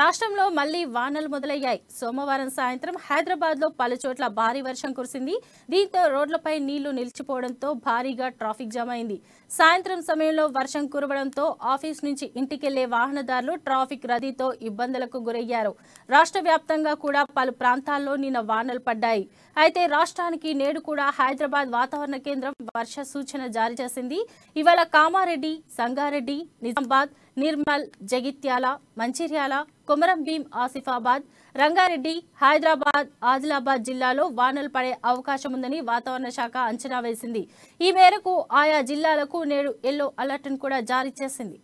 రాష్ట్రంలో మళ్లీ వానలు మొదలయ్యాయి సోమవారం సాయంత్రం హైదరాబాద్ లో పలుచోట్ల భారీ వర్షం కురిసింది దీంతో రోడ్లపై నీళ్లు నిలిచిపోవడంతో భారీగా ట్రాఫిక్ జామ్ అయింది సాయంత్రం సమయంలో వర్షం కురవడంతో ఆఫీస్ నుంచి ఇంటికెళ్లే వాహనదారులు ట్రాఫిక్ రద్దీతో ఇబ్బందులకు గురయ్యారు రాష్ట్ర వ్యాప్తంగా కూడా పలు ప్రాంతాల్లో నిన్న వానలు పడ్డాయి అయితే రాష్ట్రానికి నేడు కూడా హైదరాబాద్ వాతావరణ కేంద్రం వర్ష సూచన జారీ చేసింది ఇవాళ కామారెడ్డి సంగారెడ్డి నిజామాబాద్ నిర్మల్ జగిత్యాల మంచిర్యాల కొమరం భీం ఆసిఫాబాద్ రంగారెడ్డి హైదరాబాద్ ఆదిలాబాద్ జిల్లాలో వానలు పడే అవకాశం ఉందని వాతావరణ శాఖ అంచనా వేసింది ఈ మేరకు ఆయా జిల్లాలకు నేడు ఎల్లో అలర్ట్ను కూడా జారీ చేసింది